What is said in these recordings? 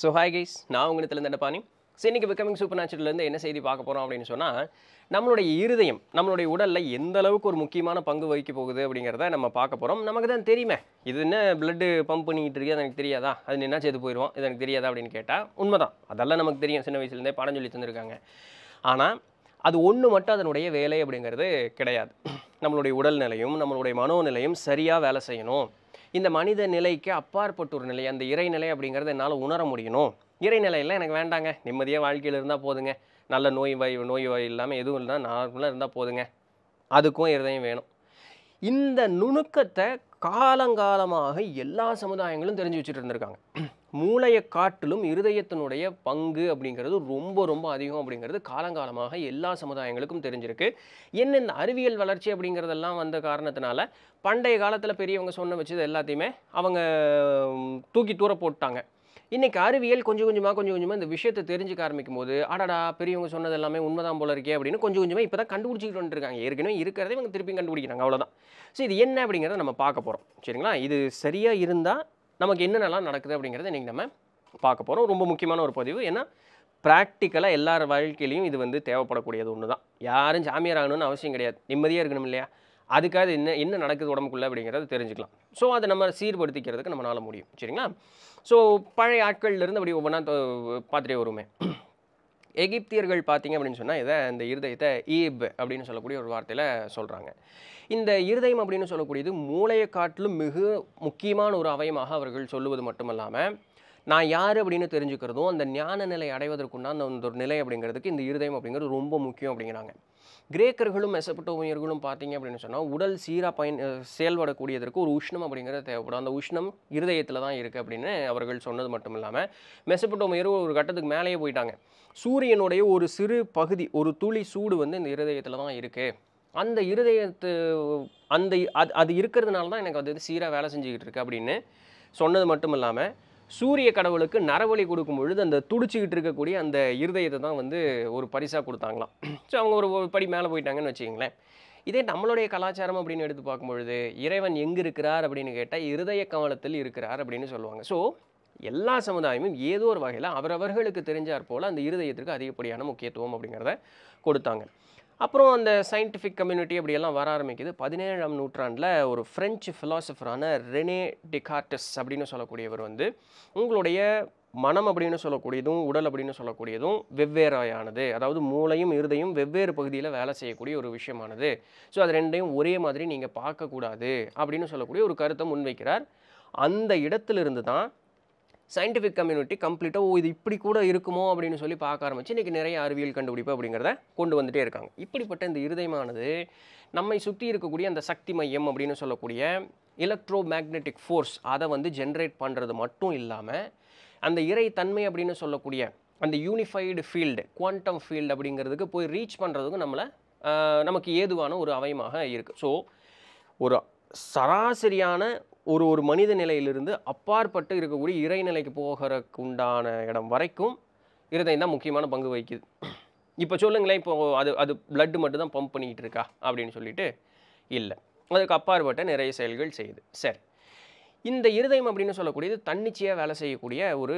so hi guys நான் என்ன பாணி ஸோ இன்றைக்கி பிகமிங் சூப்பர் நேச்சுரல்லேருந்து என்ன செய்தி பார்க்க போகிறோம் அப்படின்னு சொன்னால் நம்மளுடைய இருதயம் நம்மளுடைய உடலில் எந்த அளவுக்கு ஒரு முக்கியமான பங்கு வகிக்க போகுது அப்படிங்கிறத நம்ம பார்க்க போகிறோம் நமக்கு தான் தெரியுமே இது என்ன பிளட்டு பம்ப் பண்ணிக்கிட்டு இருக்கே அது எனக்கு தெரியாதா அது என்ன செய்து போயிடுவோம் இது எனக்கு தெரியாதா அப்படின்னு கேட்டால் உண்மைதான் அதெல்லாம் நமக்கு தெரியும் சின்ன வயசுலேருந்தே பாடம் சொல்லி தந்துருக்காங்க ஆனால் அது ஒன்று மட்டும் அதனுடைய வேலை அப்படிங்கிறது கிடையாது நம்மளுடைய உடல் நிலையும் நம்மளுடைய மனோநிலையும் சரியாக வேலை செய்யணும் இந்த மனித நிலைக்கு அப்பாற்பட்ட ஒரு நிலை அந்த இறைநிலை அப்படிங்கிறத என்னால் உணர முடியணும் இறைநிலையெல்லாம் எனக்கு வேண்டாங்க நிம்மதியாக வாழ்க்கையில் இருந்தால் போதுங்க நல்ல நோய் வாய் நோய் வாய் இல்லாமல் எதுவும் இல்லை நார்மலாக இருந்தால் போதுங்க அதுக்கும் இருதயம் வேணும் இந்த நுணுக்கத்தை காலங்காலமாக எல்லா சமுதாயங்களும் தெரிஞ்சு வச்சுட்டு இருந்திருக்காங்க மூளையை காட்டிலும் இருதயத்தினுடைய பங்கு அப்படிங்கிறது ரொம்ப ரொம்ப அதிகம் அப்படிங்கிறது காலங்காலமாக எல்லா சமுதாயங்களுக்கும் தெரிஞ்சிருக்கு என்ன அறிவியல் வளர்ச்சி அப்படிங்கிறதெல்லாம் வந்த காரணத்தினால பண்டைய காலத்தில் பெரியவங்க சொன்ன வச்சது எல்லாத்தையுமே அவங்க தூக்கி தூர போட்டாங்க இன்றைக்கி அறிவியல் கொஞ்சம் கொஞ்சமாக கொஞ்சம் கொஞ்சமாக இந்த விஷயத்தை தெரிஞ்சுக்க ஆரம்பிக்கும் போது அடடா பெரியவங்க சொன்னது எல்லாமே உண்மைதான் போல இருக்கே அப்படின்னு கொஞ்சம் கொஞ்சமாக இப்போ தான் கண்டுபிடிச்சிக்கிட்டு வந்துருக்காங்க ஏற்கனவே இருக்கிறதே இவங்க திருப்பி கண்டுபிடிக்கிறாங்க அவ்வளோதான் ஸோ இது என்ன அப்படிங்கிறத நம்ம பார்க்க போகிறோம் சரிங்களா இது சரியாக இருந்தால் நமக்கு என்னென்னலாம் நடக்குது அப்படிங்கிறத இன்றைக்கி நம்ம பார்க்க போகிறோம் ரொம்ப முக்கியமான ஒரு பதிவு ஏன்னா ப்ராக்டிக்கலாக எல்லார் வாழ்க்கையிலையும் இது வந்து தேவைப்படக்கூடியது ஒன்று தான் யாரும் ஜாமியார் ஆகணும்னு அவசியம் கிடையாது நிம்மதியாக இருக்கணும் இல்லையா அதுக்காக என்ன என்ன நடக்குது உடம்புக்குள்ளே அப்படிங்கிறத தெரிஞ்சுக்கலாம் ஸோ அதை நம்ம சீர்படுத்திக்கிறதுக்கு நம்மளால் முடியும் சரிங்களா ஸோ பழைய ஆட்கள்லேருந்து அப்படி ஒவ்வொன்றா பார்த்துட்டே வருமே எகிப்தியர்கள் பார்த்தீங்க அப்படின்னு சொன்னால் இதை இந்த இருதயத்தை ஈப் அப்படின்னு சொல்லக்கூடிய ஒரு வார்த்தையில் சொல்கிறாங்க இந்த இருதயம் அப்படின்னு சொல்லக்கூடியது மூளையை காட்டிலும் மிக முக்கியமான ஒரு அவயமாக அவர்கள் சொல்லுவது மட்டுமல்லாமல் நான் யார் அப்படின்னு தெரிஞ்சுக்கிறதும் அந்த ஞான நிலை அடைவதற்குண்டான அந்த ஒரு நிலை அப்படிங்கிறதுக்கு இந்த இருதயம் அப்படிங்கிறது ரொம்ப முக்கியம் அப்படிங்கிறாங்க கிரேக்கர்களும் மெசப்பட்டோமியர்களும் பார்த்தீங்க அப்படின்னு சொன்னால் உடல் சீராக பயன் செயல்படக்கூடியதற்கு ஒரு உஷ்ணம் அப்படிங்கிறது தேவைப்படும் அந்த உஷ்ணம் இருதயத்தில் தான் இருக்குது அப்படின்னு அவர்கள் சொன்னது மட்டும் இல்லாமல் மெசப்பட்டோமியர் ஒரு கட்டத்துக்கு மேலேயே போயிட்டாங்க சூரியனுடைய ஒரு சிறு பகுதி ஒரு துளி சூடு வந்து இந்த இருதயத்தில் தான் இருக்குது அந்த இருதயத்து அந்த அது அது இருக்கிறதுனால தான் எனக்கு அது வந்து சீராக வேலை செஞ்சுக்கிட்டு இருக்கு அப்படின்னு சொன்னது மட்டும் இல்லாமல் சூரிய கடவுளுக்கு நரவழி கொடுக்கும் பொழுது அந்த துடிச்சிக்கிட்டு இருக்கக்கூடிய அந்த இருதயத்தை தான் வந்து ஒரு பரிசாக கொடுத்தாங்களாம் ஸோ அவங்க ஒரு படி மேலே போயிட்டாங்கன்னு வச்சுக்கிங்களேன் இதே நம்மளுடைய கலாச்சாரம் அப்படின்னு எடுத்து பார்க்கும்பொழுது இறைவன் எங்கே இருக்கிறார் அப்படின்னு கேட்டால் இருதய கவலத்தில் இருக்கிறார் அப்படின்னு சொல்லுவாங்க ஸோ எல்லா சமுதாயமும் ஏதோ ஒரு வகையில் அவரவர்களுக்கு தெரிஞ்சார் போல் அந்த இருதயத்திற்கு அதிகப்படியான முக்கியத்துவம் அப்படிங்கிறத கொடுத்தாங்க அப்புறம் அந்த சயின்டிஃபிக் கம்யூனிட்டி அப்படியெல்லாம் வர ஆரம்பிக்குது பதினேழாம் நூற்றாண்டில் ஒரு ஃப்ரெஞ்சு ஃபிலாசபரான ரெனே டிகார்டஸ் அப்படின்னு சொல்லக்கூடியவர் வந்து உங்களுடைய மனம் அப்படின்னு சொல்லக்கூடியதும் உடல் அப்படின்னு சொல்லக்கூடியதும் வெவ்வேறாயானது அதாவது மூளையும் இருதையும் வெவ்வேறு பகுதியில் வேலை செய்யக்கூடிய ஒரு விஷயமானது ஸோ அது ரெண்டையும் ஒரே மாதிரி நீங்கள் பார்க்கக்கூடாது அப்படின்னு சொல்லக்கூடிய ஒரு கருத்தை முன்வைக்கிறார் அந்த இருந்து தான் சயின்டிஃபிக் கம்யூனிட்டி கம்ப்ளீட்டாக ஓ இது இப்படி கூட இருக்குமோ அப்படின்னு சொல்லி பார்க்க ஆரம்பிச்சு இன்றைக்கி நிறைய அறிவியல் கண்டுபிடிப்பு அப்படிங்கிறத கொண்டு வந்துகிட்டே இருக்காங்க இப்படிப்பட்ட இந்த இருதயமானது நம்மை சுற்றி இருக்கக்கூடிய அந்த சக்தி மையம் அப்படின்னு சொல்லக்கூடிய எலக்ட்ரோ மேக்னெட்டிக் ஃபோர்ஸ் அதை வந்து ஜென்ரேட் பண்ணுறது மட்டும் இல்லாமல் அந்த இறை தன்மை அப்படின்னு சொல்லக்கூடிய அந்த யூனிஃபைடு ஃபீல்டு குவாண்டம் ஃபீல்டு அப்படிங்கிறதுக்கு போய் ரீச் பண்ணுறதுக்கும் நம்மளை நமக்கு ஏதுவான ஒரு அவயமாக இருக்குது ஸோ ஒரு சராசரியான ஒரு ஒரு மனித நிலையிலிருந்து அப்பாற்பட்டு இருக்கக்கூடிய இறைநிலைக்கு போகிறக்கு உண்டான இடம் வரைக்கும் இருதயம் தான் முக்கியமான பங்கு வகிக்குது இப்போ சொல்லுங்களேன் இப்போ அது அது பிளட்டு மட்டும்தான் பம்ப் பண்ணிக்கிட்டு இருக்கா அப்படின்னு சொல்லிட்டு இல்லை அதுக்கு அப்பாற்பட்ட நிறைய செயல்கள் செய்யுது சரி இந்த இருதயம் அப்படின்னு சொல்லக்கூடியது தன்னிச்சையாக வேலை செய்யக்கூடிய ஒரு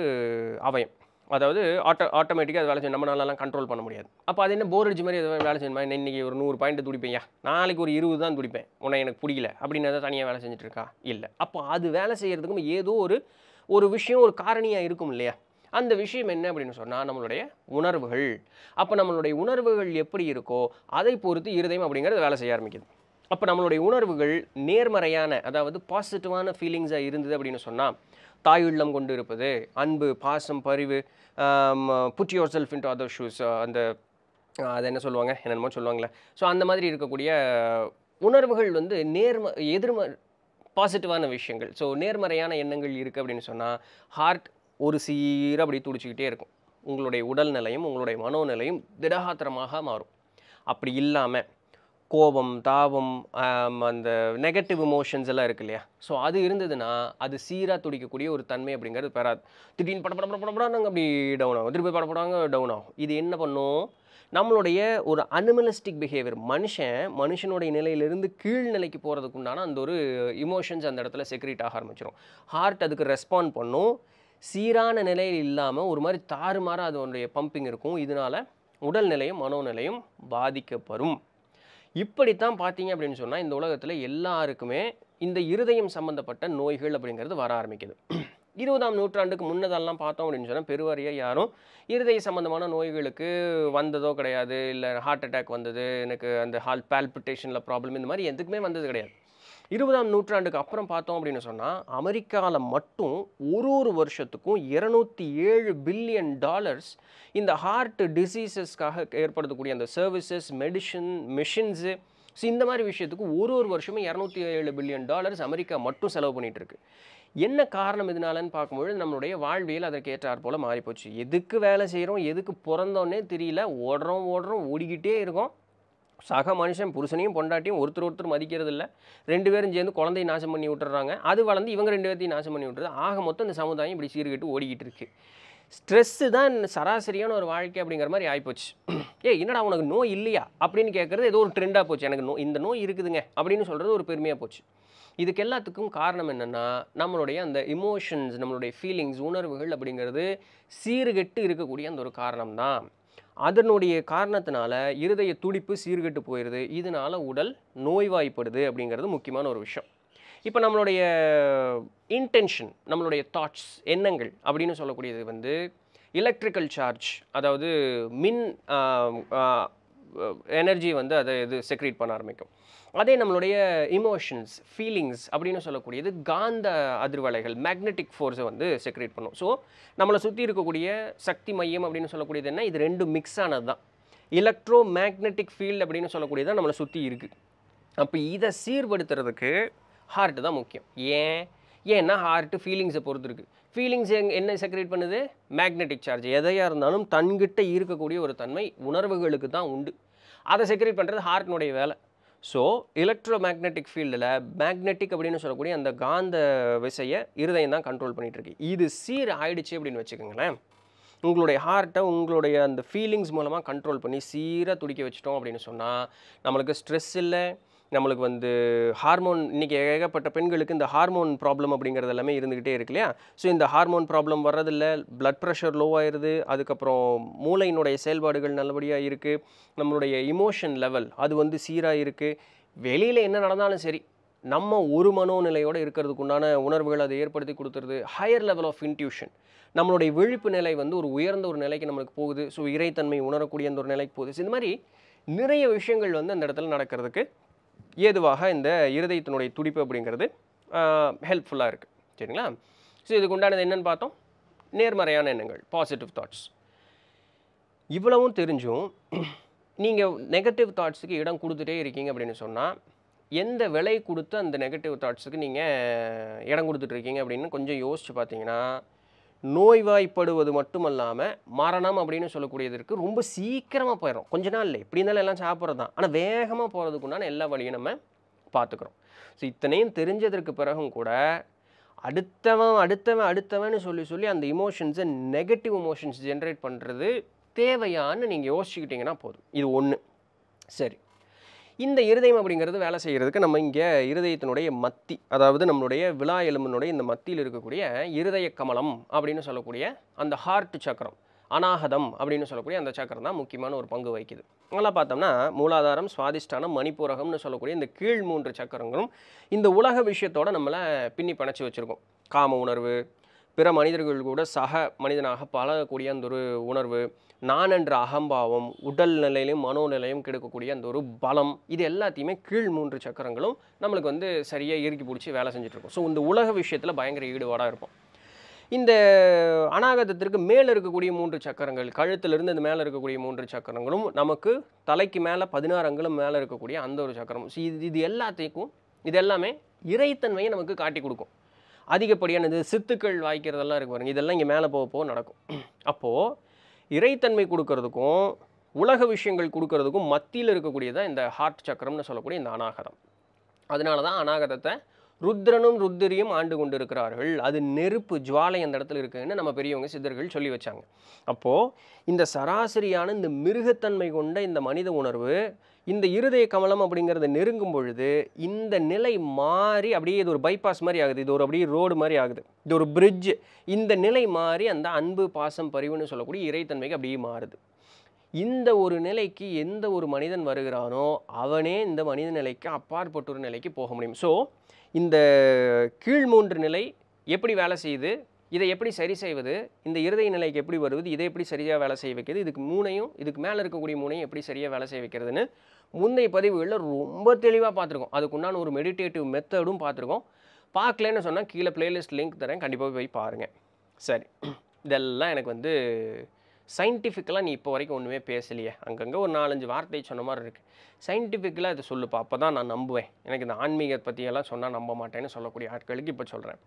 அவயம் அதாவது ஆட்டோ ஆட்டோமேட்டிக்காக அது வேலை செய்யும் நம்மளாலாம் கண்ட்ரோல் பண்ண முடியாது அப்போ அது என்ன போர் மாதிரி எதாவது வேலை செய்யணுமா இன்றைக்கி ஒரு நூறு பாயிண்ட் துடிப்பேன் நாளைக்கு ஒரு இருபது தான் துடிப்பேன் உன்னை எனக்கு பிடிக்கல அப்படின்னு தான் தனியாக வேலை செஞ்சுட்டு இருக்கா இல்லை அப்போ அது வேலை செய்கிறதுக்கும் ஏதோ ஒரு ஒரு விஷயம் ஒரு காரணியாக இருக்கும் இல்லையா அந்த விஷயம் என்ன அப்படின்னு சொன்னால் நம்மளுடைய உணர்வுகள் அப்போ நம்மளுடைய உணர்வுகள் எப்படி இருக்கோ அதை பொறுத்து இருதயம் அப்படிங்கிறது வேலை செய்ய ஆரம்பிக்குது அப்போ நம்மளுடைய உணர்வுகள் நேர்மறையான அதாவது பாசிட்டிவான ஃபீலிங்ஸாக இருந்தது அப்படின்னு சொன்னால் தாயுள்ளம் கொண்டு இருப்பது அன்பு பாசம் பரிவு put yourself into other shoes அந்த அதை என்ன சொல்லுவாங்க என்னென்னமோ சொல்லுவாங்களே ஸோ அந்த மாதிரி இருக்கக்கூடிய உணர்வுகள் வந்து நேர்ம எதிர்ம பாசிட்டிவான விஷயங்கள் ஸோ நேர்மறையான எண்ணங்கள் இருக்குது அப்படின்னு சொன்னால் ஹார்ட் ஒரு சீராக அப்படி துடிச்சிக்கிட்டே இருக்கும் உங்களுடைய உடல்நிலையும் உங்களுடைய மனோநிலையும் திடகாத்திரமாக மாறும் அப்படி இல்லாமல் கோபம் தாபம் அந்த நெகட்டிவ் இமோஷன்ஸ் எல்லாம் இருக்கு இல்லையா ஸோ அது இருந்ததுன்னா அது சீராக துடிக்கக்கூடிய ஒரு தன்மை அப்படிங்கிறது பெறாது திடீர்னு படப்பட பட நாங்கள் அப்படி டவுன் ஆகும் திருப்பி படப்படாங்க டவுன் ஆகும் இது என்ன பண்ணும் நம்மளுடைய ஒரு அனிமலிஸ்டிக் பிஹேவியர் மனுஷன் மனுஷனுடைய நிலையிலிருந்து கீழ்நிலைக்கு போகிறதுக்கு உண்டான அந்த ஒரு இமோஷன்ஸ் அந்த இடத்துல செக்ரேட் ஆக ஆரம்பிச்சிடும் ஹார்ட் அதுக்கு ரெஸ்பாண்ட் பண்ணும் சீரான நிலையில் இல்லாமல் ஒரு மாதிரி தாறுமாறாக அதனுடைய பம்பிங் இருக்கும் இதனால் உடல்நிலையும் மனோநிலையும் பாதிக்கப்படும் இப்படித்தான் பார்த்தீங்க அப்படின்னு சொன்னால் இந்த உலகத்தில் எல்லாருக்குமே இந்த இருதயம் சம்மந்தப்பட்ட நோய்கள் அப்படிங்கிறது வர ஆரம்பிக்குது இருபதாம் நூற்றாண்டுக்கு முன்னதெல்லாம் பார்த்தோம் அப்படின்னு சொன்னால் பெருவாரியாக யாரும் இருதய சம்மந்தமான நோய்களுக்கு வந்ததோ கிடையாது இல்லை ஹார்ட் அட்டாக் வந்தது எனக்கு அந்த ஹால் பால்பிட்டேஷனில் ப்ராப்ளம் இந்த மாதிரி எதுக்குமே வந்தது கிடையாது இருபதாம் நூற்றாண்டுக்கு அப்புறம் பார்த்தோம் அப்படின்னு சொன்னால் அமெரிக்காவில் மட்டும் ஒரு ஒரு வருஷத்துக்கும் இரநூத்தி ஏழு பில்லியன் டாலர்ஸ் இந்த ஹார்ட் டிசீசஸ்க்காக ஏற்படுத்தக்கூடிய அந்த சர்வீசஸ் மெடிஷன் மிஷின்ஸு ஸோ இந்த மாதிரி விஷயத்துக்கு ஒரு ஒரு வருஷமும் இரநூத்தி ஏழு பில்லியன் டாலர்ஸ் அமெரிக்கா மட்டும் செலவு பண்ணிகிட்டு இருக்கு என்ன காரணம் இதனாலன்னு பார்க்கும்பொழுது நம்மளுடைய வாழ்வியல் அதற்கு போல் மாறிப்போச்சு எதுக்கு வேலை செய்கிறோம் எதுக்கு பிறந்தோன்னே தெரியல ஓடுறோம் ஓடுறோம் ஓடிக்கிட்டே இருக்கோம் சக மனுஷன் புருஷனையும் பொண்டாட்டியும் ஒருத்தர் ஒருத்தர் மதிக்கிறது இல்லை ரெண்டு பேரும் சேர்ந்து குழந்தையை நாசம் பண்ணி விட்டுறாங்க அது வளர்ந்து இவங்க ரெண்டு பேர்த்தையும் நாசம் பண்ணி விட்டுறது ஆக மொத்தம் இந்த சமுதாயம் இப்படி சீர்கெட்டு ஓடிக்கிட்டு இருக்குது ஸ்ட்ரெஸ்ஸு தான் சராசரியான ஒரு வாழ்க்கை அப்படிங்கிற மாதிரி ஆகிப்போச்சு ஏ என்னடா உனக்கு நோய் இல்லையா அப்படின்னு கேட்குறது ஏதோ ஒரு ட்ரெண்டாக போச்சு எனக்கு நோ இந்த நோய் இருக்குதுங்க அப்படின்னு சொல்கிறது ஒரு பெருமையாக போச்சு இதுக்கு எல்லாத்துக்கும் காரணம் என்னென்னா நம்மளுடைய அந்த இமோஷன்ஸ் நம்மளுடைய ஃபீலிங்ஸ் உணர்வுகள் அப்படிங்கிறது சீர்கெட்டு இருக்கக்கூடிய அந்த ஒரு காரணம் தான் அதனுடைய காரணத்தினால இருதய துடிப்பு சீர்கெட்டு போயிடுது இதனால் உடல் நோய்வாய்ப்படுது அப்படிங்கிறது முக்கியமான ஒரு விஷயம் இப்போ நம்மளுடைய இன்டென்ஷன் நம்மளுடைய தாட்ஸ் எண்ணங்கள் அப்படின்னு சொல்லக்கூடியது வந்து எலக்ட்ரிக்கல் சார்ஜ் அதாவது மின் எனர்ஜி வந்து அதை இது செக்ரேட் பண்ண ஆரம்பிக்கும் அதே நம்மளுடைய இமோஷன்ஸ் ஃபீலிங்ஸ் அப்படின்னு சொல்லக்கூடியது காந்த அதிர்வலைகள் மேக்னெட்டிக் ஃபோர்ஸை வந்து செக்ரேட் பண்ணும் ஸோ நம்மளை சுற்றி இருக்கக்கூடிய சக்தி மையம் அப்படின்னு சொல்லக்கூடியது என்ன இது ரெண்டும் மிக்ஸ் ஆனது தான் எலக்ட்ரோ மேக்னெட்டிக் ஃபீல்டு அப்படின்னு சொல்லக்கூடியது தான் நம்மளை சுற்றி இருக்குது அப்போ இதை சீர்படுத்துறதுக்கு ஹார்ட்டு தான் முக்கியம் ஏன் ஏன்னா ஹார்ட்டு ஃபீலிங்ஸை பொறுத்து இருக்குது ஃபீலிங்ஸ் எங் என்ன செக்ரேட் பண்ணுது மேக்னெட்டிக் சார்ஜ் எதையாக இருந்தாலும் தன்கிட்ட இருக்கக்கூடிய ஒரு தன்மை உணர்வுகளுக்கு தான் உண்டு அதை செக்ரேட் பண்ணுறது ஹார்ட்னுடைய வேலை ஸோ எலக்ட்ரோ மேக்னெட்டிக் ஃபீல்டில் மேக்னெட்டிக் அப்படின்னு சொல்லக்கூடிய அந்த காந்த விசையை இருதயம் தான் கண்ட்ரோல் பண்ணிகிட்ருக்கு இது சீர் ஆயிடுச்சு அப்படின்னு வச்சுக்கோங்களேன் உங்களுடைய ஹார்ட்டை உங்களுடைய அந்த ஃபீலிங்ஸ் மூலமாக கண்ட்ரோல் பண்ணி சீராக துடிக்க வச்சிட்டோம் அப்படின்னு சொன்னால் நம்மளுக்கு ஸ்ட்ரெஸ் இல்லை நம்மளுக்கு வந்து ஹார்மோன் இன்றைக்கி ஏகப்பட்ட பெண்களுக்கு இந்த ஹார்மோன் ப்ராப்ளம் அப்படிங்கிறது எல்லாமே இருந்துக்கிட்டே இருக்கு இல்லையா ஸோ இந்த ஹார்மோன் ப்ராப்ளம் வர்றதில்ல ப்ளட் ப்ரெஷர் லோவாயிருது அதுக்கப்புறம் மூளையினுடைய செயல்பாடுகள் நல்லபடியாக இருக்குது நம்மளுடைய இமோஷன் லெவல் அது வந்து சீராக இருக்குது வெளியில் என்ன நடந்தாலும் சரி நம்ம ஒரு மனோநிலையோடு உண்டான உணர்வுகள் அதை ஏற்படுத்தி கொடுத்துருது ஹையர் லெவல் ஆஃப் இன்ட்யூஷன் நம்மளுடைய விழிப்பு நிலை வந்து ஒரு உயர்ந்த ஒரு நிலைக்கு நம்மளுக்கு போகுது ஸோ இறைத்தன்மை உணரக்கூடிய அந்த ஒரு நிலைக்கு போகுது ஸோ இந்த மாதிரி நிறைய விஷயங்கள் வந்து அந்த இடத்துல நடக்கிறதுக்கு ஏதுவாக இந்த இருதயத்தினுடைய துடிப்பு அப்படிங்கிறது ஹெல்ப்ஃபுல்லாக இருக்குது சரிங்களா ஸோ இதுக்கு உண்டானது என்னென்னு பார்த்தோம் நேர்மறையான எண்ணங்கள் பாசிட்டிவ் தாட்ஸ் இவ்வளவும் தெரிஞ்சும் நீங்கள் நெகட்டிவ் தாட்ஸுக்கு இடம் கொடுத்துட்டே இருக்கீங்க அப்படின்னு சொன்னால் எந்த விலை கொடுத்து அந்த நெகட்டிவ் தாட்ஸுக்கு நீங்கள் இடம் கொடுத்துட்ருக்கீங்க அப்படின்னு கொஞ்சம் யோசித்து பார்த்தீங்கன்னா நோய்வாய்ப்படுவது மட்டுமல்லாமல் மரணம் அப்படின்னு சொல்லக்கூடியது இருக்குது ரொம்ப சீக்கிரமாக போயிடும் கொஞ்ச நாள் இல்லை எப்படி இருந்தாலும் எல்லாம் சாப்பிட்றது தான் ஆனால் வேகமாக உண்டான எல்லா வழியும் நம்ம பார்த்துக்குறோம் ஸோ இத்தனையும் தெரிஞ்சதற்கு பிறகும் கூட அடுத்தவன் அடுத்தவன் அடுத்தவன் சொல்லி சொல்லி அந்த இமோஷன்ஸை நெகட்டிவ் இமோஷன்ஸ் ஜென்ரேட் பண்ணுறது தேவையான்னு நீங்கள் யோசிச்சுக்கிட்டிங்கன்னா போதும் இது ஒன்று சரி இந்த இருதயம் அப்படிங்கிறது வேலை செய்கிறதுக்கு நம்ம இங்கே இருதயத்தினுடைய மத்தி அதாவது நம்மளுடைய விழா எலும்பினுடைய இந்த மத்தியில் இருக்கக்கூடிய இருதய கமலம் அப்படின்னு சொல்லக்கூடிய அந்த ஹார்ட் சக்கரம் அனாகதம் அப்படின்னு சொல்லக்கூடிய அந்த சக்கரம் தான் முக்கியமான ஒரு பங்கு வகிக்குது நல்லா பார்த்தோம்னா மூலாதாரம் சுவாதிஷ்டானம் மணிப்பூரகம்னு சொல்லக்கூடிய இந்த கீழ் மூன்று சக்கரங்களும் இந்த உலக விஷயத்தோடு நம்மளை பின்னி பணச்சி வச்சுருக்கோம் காம உணர்வு பிற மனிதர்கள் கூட சக மனிதனாக பழகக்கூடிய அந்த ஒரு உணர்வு நான் என்ற அகம்பாவம் உடல் நிலையிலும் மனோநிலையும் கிடைக்கக்கூடிய அந்த ஒரு பலம் இது எல்லாத்தையுமே கீழ் மூன்று சக்கரங்களும் நம்மளுக்கு வந்து சரியாக இறுக்கி பிடிச்சி வேலை செஞ்சுட்ருக்கோம் ஸோ இந்த உலக விஷயத்தில் பயங்கர ஈடுபாடாக இருப்போம் இந்த அநாகதத்திற்கு மேலே இருக்கக்கூடிய மூன்று சக்கரங்கள் கழுத்திலிருந்து இந்த மேலே இருக்கக்கூடிய மூன்று சக்கரங்களும் நமக்கு தலைக்கு மேலே பதினாறு அங்குலம் மேலே இருக்கக்கூடிய அந்த ஒரு சக்கரம் ஸோ இது இது எல்லாத்தையும் இது எல்லாமே இறைத்தன்மையை நமக்கு காட்டி கொடுக்கும் அதிகப்படியானது சித்துக்கள் வாய்க்கிறதெல்லாம் இருக்கு பாருங்கள் இதெல்லாம் இங்கே மேலே போக போக நடக்கும் அப்போது இறைத்தன்மை கொடுக்கறதுக்கும் உலக விஷயங்கள் கொடுக்கறதுக்கும் மத்தியில் இருக்கக்கூடியதான் இந்த ஹார்ட் சக்கரம்னு சொல்லக்கூடிய இந்த அநாகதம் அதனால தான் அநாகதத்தை ருத்ரனும் ருத்திரியும் ஆண்டு கொண்டிருக்கிறார்கள் அது நெருப்பு ஜுவாலை அந்த இடத்துல இருக்குதுன்னு நம்ம பெரியவங்க சித்தர்கள் சொல்லி வச்சாங்க அப்போது இந்த சராசரியான இந்த மிருகத்தன்மை கொண்ட இந்த மனித உணர்வு இந்த இருதய கமலம் அப்படிங்கிறத நெருங்கும் பொழுது இந்த நிலை மாறி அப்படியே இது ஒரு பைபாஸ் மாதிரி ஆகுது இது ஒரு அப்படியே ரோடு மாதிரி ஆகுது இது ஒரு பிரிட்ஜ் இந்த நிலை மாறி அந்த அன்பு பாசம் பரிவுன்னு சொல்லக்கூடிய இறைத்தன்மைக்கு அப்படியே மாறுது இந்த ஒரு நிலைக்கு எந்த ஒரு மனிதன் வருகிறானோ அவனே இந்த மனித நிலைக்கு அப்பாற்பட்ட ஒரு நிலைக்கு போக முடியும் ஸோ இந்த கீழ் மூன்று நிலை எப்படி வேலை செய்யுது இதை எப்படி சரி செய்வது இந்த இருதய நிலைக்கு எப்படி வருவது இதை எப்படி சரியாக வேலை செய்ய வைக்கிறது இதுக்கு மூணையும் இதுக்கு மேலே இருக்கக்கூடிய மூணையும் எப்படி சரியாக வேலை செய்ய வைக்கிறதுன்னு முந்தைய பதிவுகளில் ரொம்ப தெளிவாக பார்த்துருக்கோம் அதுக்குண்டான ஒரு மெடிடேட்டிவ் மெத்தடும் பார்த்துருக்கோம் பார்க்கலன்னு சொன்னால் கீழே பிளேலிஸ்ட் லிங்க் தரேன் கண்டிப்பாக போய் பாருங்கள் சரி இதெல்லாம் எனக்கு வந்து சயின்டிஃபிக்கலாக நீ இப்போ வரைக்கும் ஒன்றுமே பேசலையே அங்கங்கே ஒரு நாலஞ்சு வார்த்தை சொன்ன மாதிரி இருக்குது சயின்டிஃபிக்கலாக இதை சொல்லுப்பா அப்போ தான் நான் நம்புவேன் எனக்கு இந்த ஆன்மீகத்தை பற்றியெல்லாம் சொன்னால் நம்ப மாட்டேன்னு சொல்லக்கூடிய ஆட்களுக்கு இப்போ சொல்கிறேன்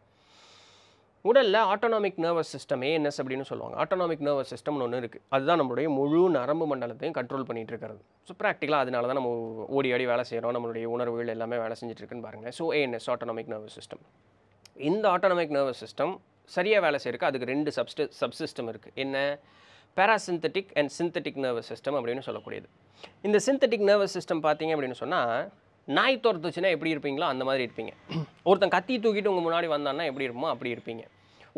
உடலில் ஆட்டோனாமிக் நர்வஸ் சிஸ்டம் ஏஎன்எஸ் அப்படின்னு சொல்லுவாங்க ஆட்டோனாமிக் நர்வஸ் சிஸ்டம்னு ஒன்று இருக்குது அதுதான் நம்மளுடைய முழு நரம்பு மண்டலத்தையும் கண்ட்ரோல் பண்ணிகிட்டு இருக்கிறது ஸோ ப்ராக்டிக்கலாக அதனால தான் நம்ம ஓடி ஆடி வேலை செய்கிறோம் நம்மளுடைய உணர்வுகள் எல்லாமே வேலை செஞ்சுட்ருக்குன்னு பாருங்கள் so ANS autonomic nervous system இந்த ஆட்டோனாமிக் நர்வஸ் சிஸ்டம் சரியாக வேலை செய்யறதுக்கு அதுக்கு ரெண்டு சப்ஸ்டி சப்சிஸ்டம் இருக்குது என்ன parasympathetic and sympathetic nervous system அப்படின்னு சொல்லக்கூடியது இந்த சிந்தட்டிக் நர்வஸ் சிஸ்டம் பார்த்தீங்க அப்படின்னு சொன்னால் நாய் துரத்துச்சுன்னா எப்படி இருப்பீங்களோ அந்த மாதிரி இருப்பீங்க ஒருத்தன் கத்தி தூக்கிட்டு உங்கள் முன்னாடி வந்தான்னா எப்படி இருப்போமோ அப்படி இருப்பீங்க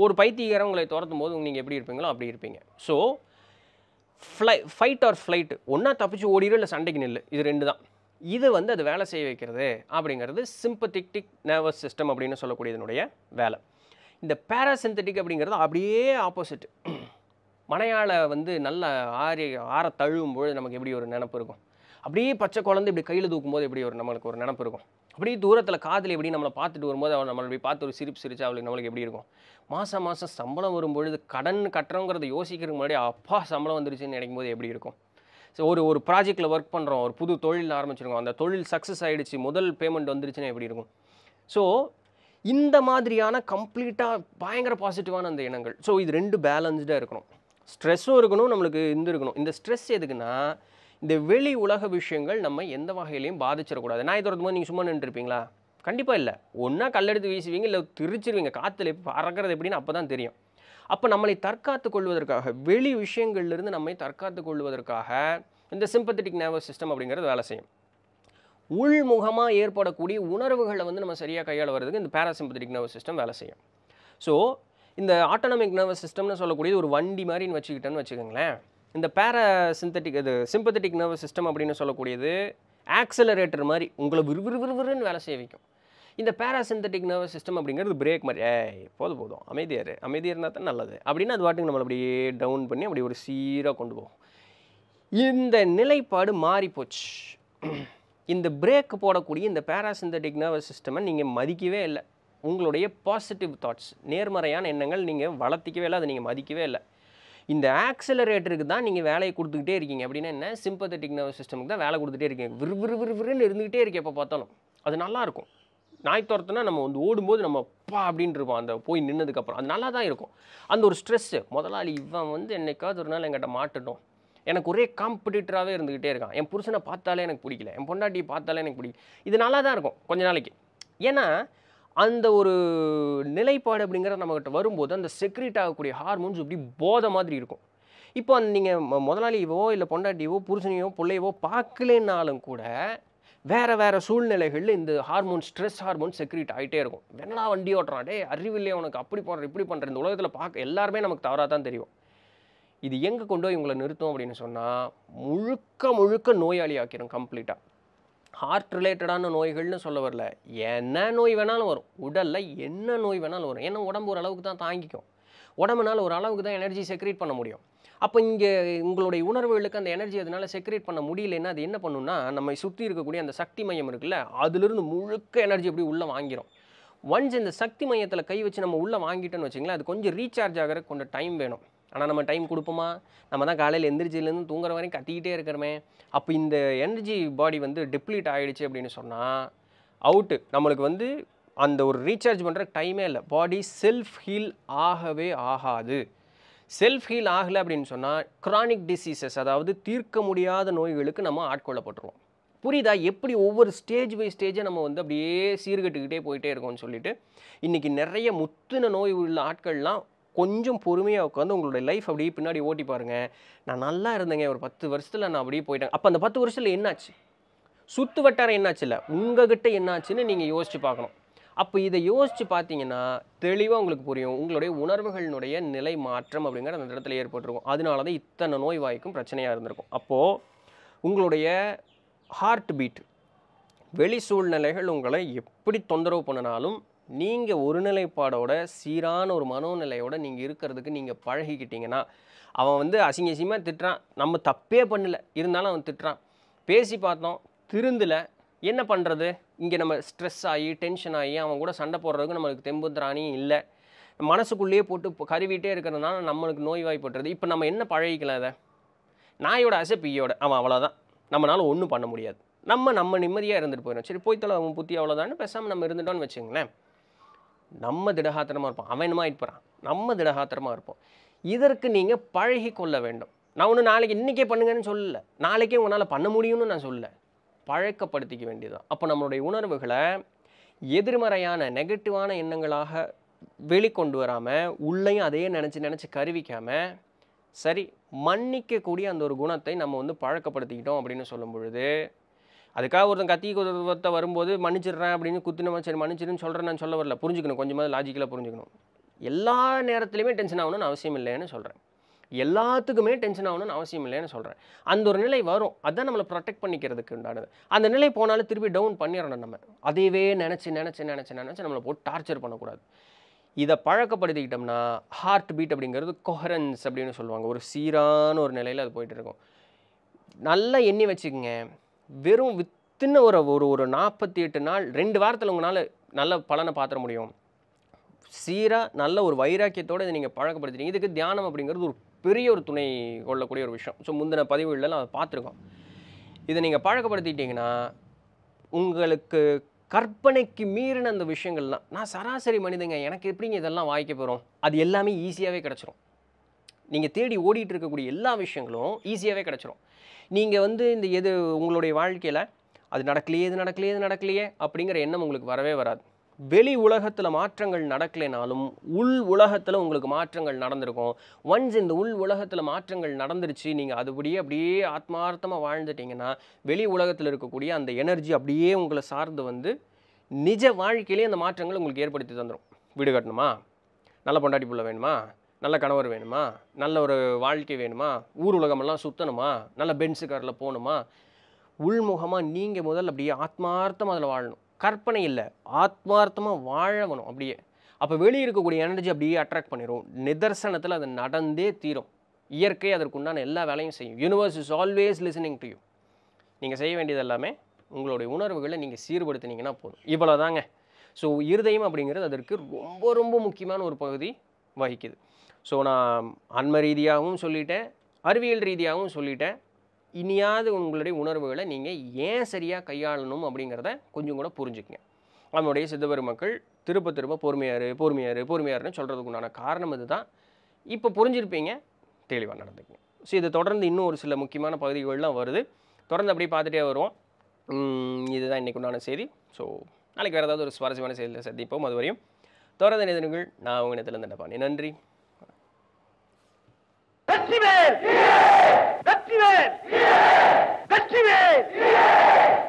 ஒரு பைத்தியகாரம் உங்களை துரத்தும் போது நீங்கள் எப்படி இருப்பீங்களோ அப்படி இருப்பீங்க so fly fight or flight ஒன்றா தப்பிச்சு ஓடிடும் இல்லை சண்டைக்கு நில்லு இது ரெண்டு தான் இது வந்து அது வேலை செய்ய வைக்கிறது அப்படிங்கிறது சிம்பத்திக்டிக் நர்வஸ் சிஸ்டம் அப்படின்னு சொல்லக்கூடியதனுடைய வேலை இந்த பேராசிந்தட்டிக் அப்படிங்கிறது அப்படியே ஆப்போசிட் மனையாளை வந்து நல்லா ஆறி ஆற தழுவும் பொழுது நமக்கு எப்படி ஒரு நினப்பு இருக்கும் அப்படியே பச்சை குழந்தை இப்படி கையில் தூக்கும்போது எப்படி ஒரு நம்மளுக்கு ஒரு நினப்பு இருக்கும் அப்படியே தூரத்தில் காதில் எப்படி நம்மளை பார்த்துட்டு வரும்போது அவள் நம்மளை இப்படி பார்த்து ஒரு சிரிப்பு சிரிச்சா அவளுக்கு நம்மளுக்கு எப்படி இருக்கும் மாதம் மாதம் சம்பளம் வரும்பொழுது கடன் கட்டுறோங்கிறத யோசிக்கிறதுக்கு முன்னாடி அப்பா சம்பளம் வந்துருச்சுன்னு நினைக்கும் போது எப்படி இருக்கும் ஸோ ஒரு ஒரு ப்ராஜெக்ட்டில் ஒர்க் பண்ணுறோம் ஒரு புது தொழில் ஆரம்பிச்சிருக்கோம் அந்த தொழில் சக்ஸஸ் ஆகிடுச்சு முதல் பேமெண்ட் வந்துருச்சுன்னா எப்படி இருக்கும் ஸோ இந்த மாதிரியான கம்ப்ளீட்டாக பயங்கர பாசிட்டிவான அந்த எண்ணங்கள் ஸோ இது ரெண்டு பேலன்ஸ்டாக இருக்கணும் ஸ்ட்ரெஸ்ஸும் இருக்கணும் நம்மளுக்கு இந்த இருக்கணும் இந்த ஸ்ட்ரெஸ் எதுக்குன்னா இந்த வெளி உலக விஷயங்கள் நம்ம எந்த வகையிலையும் பாதிச்சிடக்கூடாது நான் இதோட போது நீங்கள் சும்மா நின்றுருப்பீங்களா கண்டிப்பாக இல்லை ஒன்றா கல்லெடுத்து வீசுவீங்க இல்லை திரிச்சிருவீங்க காற்றுல பறக்கிறது எப்படின்னு அப்போ தான் தெரியும் அப்போ நம்மளை தற்காத்து கொள்வதற்காக வெளி விஷயங்கள்லேருந்து நம்மை தற்காத்து கொள்வதற்காக இந்த சிம்பத்தட்டிக் நர்வஸ் சிஸ்டம் அப்படிங்கிறது வேலை செய்யும் உள்முகமாக ஏற்படக்கூடிய உணர்வுகளை வந்து நம்ம சரியாக கையாள வர்றதுக்கு இந்த பேராசிம்பத்தட்டிக் நர்வஸ் சிஸ்டம் வேலை செய்யும் ஸோ இந்த ஆட்டோனமிக் நர்வஸ் சிஸ்டம்னு சொல்லக்கூடியது ஒரு வண்டி மாதிரின்னு வச்சுக்கிட்டேன்னு வச்சுக்கோங்களேன் இந்த பேரா சிந்தட்டிக் இது சிம்பத்தட்டிக் நர்வஸ் சிஸ்டம் அப்படின்னு சொல்லக்கூடியது ஆக்சலரேட்டர் மாதிரி உங்களை விறு வேலை செய்ய வைக்கும் இந்த பேராசிந்தட்டிக் நர்வஸ் சிஸ்டம் அப்படிங்கிறது பிரேக் மாதிரி ஏ போதும் போதும் அமைதியாரு அமைதியாக இருந்தால் தான் நல்லது அப்படின்னு அது வாட்டுக்கு நம்மளை அப்படியே டவுன் பண்ணி அப்படி ஒரு சீராக கொண்டு போகும் இந்த நிலைப்பாடு மாறிப்போச்சு இந்த பிரேக் போடக்கூடிய இந்த பேராசிந்தட்டிக் நர்வஸ் சிஸ்டம் நீங்கள் மதிக்கவே இல்லை உங்களுடைய பாசிட்டிவ் தாட்ஸ் நேர்மறையான எண்ணங்கள் நீங்கள் வளர்த்திக்கவே இல்லை அதை நீங்கள் மதிக்கவே இல்லை இந்த ஆக்சலரேட்டருக்கு தான் நீங்கள் வேலையை கொடுத்துக்கிட்டே இருக்கீங்க அப்படின்னா என்ன சிம்பத்தட்டிக் நர்வஸ் சிஸ்டமுக்கு தான் வேலை கொடுத்துட்டே இருக்கீங்க விறு விறு விறு விறுன்னு இருந்துக்கிட்டே எப்போ பார்த்தாலும் அது நல்லாயிருக்கும் நாய் துரத்துனா நம்ம வந்து ஓடும்போது நம்ம பா அப்படின்னு இருப்போம் அந்த போய் நின்னதுக்கப்புறம் அது நல்லா தான் இருக்கும் அந்த ஒரு ஸ்ட்ரெஸ்ஸு முதலாளி இவன் வந்து என்னைக்காவது ஒரு நாள் எங்கிட்ட மாட்டுட்டோம் எனக்கு ஒரே காம்படிட்டராகவே இருந்துக்கிட்டே இருக்கான் என் புருஷனை பார்த்தாலே எனக்கு பிடிக்கல என் பொண்டாட்டியை பார்த்தாலே எனக்கு பிடிக்கல இது நல்லா தான் இருக்கும் கொஞ்ச நாளைக்கு ஏன்னா அந்த ஒரு நிலைப்பாடு அப்படிங்கிறத நம்மகிட்ட வரும்போது அந்த செக்ரேட் ஆகக்கூடிய ஹார்மோன்ஸ் இப்படி போத மாதிரி இருக்கும் இப்போ அந்த நீங்கள் முதலாளியவோ இல்லை பொண்டாட்டியவோ புருஷனையோ பிள்ளையவோ பார்க்கலனாலும் கூட வேறு வேறு சூழ்நிலைகளில் இந்த ஹார்மோன் ஸ்ட்ரெஸ் ஹார்மோன் செக்ரீட் ஆகிட்டே இருக்கும் என்னடா வண்டி ஓட்டுறான் டே அறிவில்லையே உனக்கு அப்படி பண்ணுற இப்படி பண்ணுற இந்த உலகத்தில் பார்க்க எல்லாருமே நமக்கு தவறாக தான் தெரியும் இது எங்கே கொண்டு போய் இவங்களை நிறுத்தும் அப்படின்னு சொன்னால் முழுக்க முழுக்க நோயாளி ஆக்கிடும் கம்ப்ளீட்டாக ஹார்ட் ரிலேட்டடான நோய்கள்னு சொல்ல வரல என்ன நோய் வேணாலும் வரும் உடலில் என்ன நோய் வேணாலும் வரும் ஏன்னா உடம்பு ஒரு அளவுக்கு தான் தாங்கிக்கும் உடம்புனால ஒரு அளவுக்கு தான் எனர்ஜி செக்ரேட் பண்ண முடியும் அப்போ இங்கே உங்களுடைய உணர்வுகளுக்கு அந்த எனர்ஜி அதனால் செக்ரேட் பண்ண முடியலன்னா அது என்ன பண்ணுன்னா நம்மை சுற்றி இருக்கக்கூடிய அந்த சக்தி மையம் இருக்குல்ல அதுலேருந்து முழுக்க எனர்ஜி அப்படி உள்ளே வாங்கிடும் ஒன்ஸ் இந்த சக்தி மையத்தில் கை வச்சு நம்ம உள்ளே வாங்கிட்டோன்னு வச்சிங்களேன் அது கொஞ்சம் ரீசார்ஜ் ஆகிறதுக்கு கொஞ்சம் டைம் வேணும் ஆனால் நம்ம டைம் கொடுப்போமா நம்ம தான் காலையில் எந்திரிச்சிலேருந்து தூங்குற வரையும் கத்திக்கிட்டே இருக்கிறோமே அப்போ இந்த எனர்ஜி பாடி வந்து டிப்ளீட் ஆகிடுச்சு அப்படின்னு சொன்னால் அவுட்டு நம்மளுக்கு வந்து அந்த ஒரு ரீசார்ஜ் பண்ணுற டைமே இல்லை பாடி செல்ஃப் ஹீல் ஆகவே ஆகாது செல்ஃப் ஹீல் ஆகலை அப்படின்னு சொன்னால் க்ரானிக் டிசீசஸ் அதாவது தீர்க்க முடியாத நோய்களுக்கு நம்ம ஆட்கொள்ளப்பட்டுருவோம் புரியுதா எப்படி ஒவ்வொரு ஸ்டேஜ் பை ஸ்டேஜை நம்ம வந்து அப்படியே சீர்கட்டுக்கிட்டே போயிட்டே இருக்கோம்னு சொல்லிட்டு இன்றைக்கி நிறைய முத்தின நோய் உள்ள ஆட்கள்லாம் கொஞ்சம் பொறுமையாக உட்காந்து உங்களுடைய லைஃப் அப்படியே பின்னாடி ஓட்டி பாருங்கள் நான் நல்லா இருந்தேங்க ஒரு பத்து வருஷத்தில் நான் அப்படியே போயிட்டேன் அப்போ அந்த பத்து வருஷத்தில் என்னாச்சு சுற்று வட்டாரம் என்னாச்சு இல்லை உங்ககிட்ட என்னாச்சுன்னு நீங்கள் யோசித்து பார்க்கணும் அப்போ இதை யோசித்து பார்த்தீங்கன்னா தெளிவாக உங்களுக்கு புரியும் உங்களுடைய உணர்வுகளினுடைய நிலை மாற்றம் அப்படிங்கிற அந்த இடத்துல ஏற்பட்டிருக்கும் அதனால தான் இத்தனை நோய் வாய்க்கும் பிரச்சனையாக இருந்திருக்கும் அப்போது உங்களுடைய ஹார்ட் பீட் வெளி சூழ்நிலைகள் உங்களை எப்படி தொந்தரவு பண்ணினாலும் நீங்கள் ஒரு நிலைப்பாடோட சீரான ஒரு மனோநிலையோடு நீங்கள் இருக்கிறதுக்கு நீங்கள் பழகிக்கிட்டிங்கன்னா அவன் வந்து அசிங்க அசிங்கமாக திட்டுறான் நம்ம தப்பே பண்ணலை இருந்தாலும் அவன் திட்டுறான் பேசி பார்த்தோம் திருந்தலை என்ன பண்ணுறது இங்கே நம்ம ஸ்ட்ரெஸ் ஆகி டென்ஷன் ஆகி அவன் கூட சண்டை போடுறதுக்கு நம்மளுக்கு தெம்பு இல்லை மனசுக்குள்ளேயே போட்டு கருவிட்டே இருக்கிறதுனால நம்மளுக்கு நோய்வாய்ப்பட்டுறது இப்போ நம்ம என்ன பழகிக்கலாம் அதை நாயோட அசை பியோட அவன் அவ்வளோதான் நம்மளால் ஒன்றும் பண்ண முடியாது நம்ம நம்ம நிம்மதியாக இருந்துட்டு போயிடும் சரி போய்த்தலை அவன் புத்தி அவ்வளோதான்னு பேசாமல் நம்ம இருந்துட்டோன்னு வச்சுங்களேன் நம்ம திடகாத்திரமாக இருப்போம் அவன் போகிறான் நம்ம திடகாத்திரமாக இருப்போம் இதற்கு நீங்கள் பழகி கொள்ள வேண்டும் நான் ஒன்று நாளைக்கு இன்றைக்கே பண்ணுங்கன்னு சொல்லலை நாளைக்கே உங்களால் பண்ண முடியும்னு நான் சொல்லலை பழக்கப்படுத்திக்க வேண்டியதுதான் அப்போ நம்மளுடைய உணர்வுகளை எதிர்மறையான நெகட்டிவான எண்ணங்களாக வெளிக்கொண்டு வராமல் உள்ளேயும் அதையே நினச்சி நினச்சி கருவிக்காமல் சரி மன்னிக்கக்கூடிய அந்த ஒரு குணத்தை நம்ம வந்து பழக்கப்படுத்திக்கிட்டோம் அப்படின்னு சொல்லும் பொழுது அதுக்காக ஒருத்தன் கத்தி ஒருத்த வரும்போது மன்னிச்சிடுறேன் அப்படின்னு குத்தினமா சரி மன்னிச்சிடுன்னு சொல்கிறேன் நான் சொல்ல வரல புரிஞ்சுக்கணும் கொஞ்சமாக லாஜிக்கலாக புரிஞ்சுக்கணும் எல்லா நேரத்துலையுமே டென்ஷன் ஆகணும்னு அவசியம் இல்லைன்னு சொல்கிறேன் எல்லாத்துக்குமே டென்ஷன் ஆகணும்னு அவசியம் இல்லைன்னு சொல்கிறேன் அந்த ஒரு நிலை வரும் அதான் நம்மளை ப்ரொடெக்ட் பண்ணிக்கிறதுக்கு உண்டானது அந்த நிலை போனாலும் திருப்பி டவுன் பண்ணிடணும் நம்ம அதையவே நினச்சி நினச்சி நினச்சி நினச்சி நம்மளை போட்டு டார்ச்சர் பண்ணக்கூடாது இதை பழக்கப்படுத்திக்கிட்டோம்னா ஹார்ட் பீட் அப்படிங்கிறது கொஹரன்ஸ் அப்படின்னு சொல்லுவாங்க ஒரு சீரான ஒரு நிலையில் அது போயிட்டு இருக்கும் நல்லா எண்ணி வச்சுக்கோங்க வெறும் வித்தின் ஒரு ஒரு ஒரு நாற்பத்தி எட்டு நாள் ரெண்டு வாரத்தில் உங்களால் நல்ல பலனை பார்த்துட முடியும் சீராக நல்ல ஒரு வைராக்கியத்தோடு இதை நீங்கள் பழக்கப்படுத்துறீங்க இதுக்கு தியானம் அப்படிங்கிறது ஒரு பெரிய ஒரு துணை கொள்ளக்கூடிய ஒரு விஷயம் ஸோ முந்தின பதிவுகளெல்லாம் அதை பார்த்துருக்கோம் இதை நீங்கள் பழக்கப்படுத்திக்கிட்டிங்கன்னா உங்களுக்கு கற்பனைக்கு மீறின அந்த விஷயங்கள்லாம் நான் சராசரி மனிதங்க எனக்கு எப்படிங்க இதெல்லாம் வாய்க்க போகிறோம் அது எல்லாமே ஈஸியாகவே கிடச்சிரும் நீங்கள் தேடி ஓடிட்டு இருக்கக்கூடிய எல்லா விஷயங்களும் ஈஸியாகவே கிடச்சிரும் நீங்கள் வந்து இந்த எது உங்களுடைய வாழ்க்கையில் அது நடக்கலையே இது நடக்கலையே இது நடக்கலையே அப்படிங்கிற எண்ணம் உங்களுக்கு வரவே வராது வெளி உலகத்தில் மாற்றங்கள் நடக்கலைனாலும் உள் உலகத்தில் உங்களுக்கு மாற்றங்கள் நடந்திருக்கும் ஒன்ஸ் இந்த உள் உலகத்தில் மாற்றங்கள் நடந்துருச்சு நீங்கள் அதுபடியே அப்படியே ஆத்மார்த்தமாக வாழ்ந்துட்டிங்கன்னா வெளி உலகத்தில் இருக்கக்கூடிய அந்த எனர்ஜி அப்படியே உங்களை சார்ந்து வந்து நிஜ வாழ்க்கையிலே அந்த மாற்றங்கள் உங்களுக்கு ஏற்படுத்தி தந்துடும் வீடு கட்டணுமா நல்ல பொண்டாட்டி புள்ள வேணுமா நல்ல கணவர் வேணுமா நல்ல ஒரு வாழ்க்கை வேணுமா ஊர் உலகமெல்லாம் சுற்றணுமா நல்ல பென்ஸு காரில் போகணுமா உள்முகமாக நீங்கள் முதல்ல அப்படியே ஆத்மார்த்தமாக அதில் வாழணும் கற்பனை இல்லை ஆத்மார்த்தமாக வாழணும் அப்படியே அப்போ வெளியே இருக்கக்கூடிய எனர்ஜி அப்படியே அட்ராக்ட் பண்ணிடும் நிதர்சனத்தில் அது நடந்தே தீரும் இயற்கை அதற்குண்டான எல்லா வேலையும் செய்யும் universe is always listening to you நீங்கள் செய்ய வேண்டியது எல்லாமே உங்களுடைய உணர்வுகளை நீங்கள் சீர்படுத்தினீங்கன்னா போதும் இவ்வளோதாங்க ஸோ இருதயம் அப்படிங்கிறது அதற்கு ரொம்ப ரொம்ப முக்கியமான ஒரு பகுதி வகிக்குது ஸோ நான் அன்ம ரீதியாகவும் சொல்லிட்டேன் அறிவியல் ரீதியாகவும் சொல்லிட்டேன் இனியாவது உங்களுடைய உணர்வுகளை நீங்கள் ஏன் சரியாக கையாளணும் அப்படிங்கிறத கொஞ்சம் கூட புரிஞ்சுக்கங்க நம்மளுடைய சித்தபெருமக்கள் திருப்ப திரும்ப பொறுமையார் பொறுமையார் பொறுமையாருன்னு சொல்கிறதுக்கு உண்டான காரணம் தான் இப்போ புரிஞ்சிருப்பீங்க தெளிவாக நடந்துக்குங்க ஸோ இது தொடர்ந்து இன்னும் ஒரு சில முக்கியமான பகுதிகள்லாம் வருது தொடர்ந்து அப்படியே பார்த்துட்டே வருவோம் இதுதான் இன்றைக்கு உண்டான செய்தி ஸோ நாளைக்கு வேறு ஏதாவது ஒரு சுவாரஸ்யமான செய்தியில் சந்திப்போம் அதுவரையும் வரையும் தொடர்ந்து நிதனங்கள் நான் உங்கள் இடத்துல நன்றி गच्ची में गच्ची में गच्ची में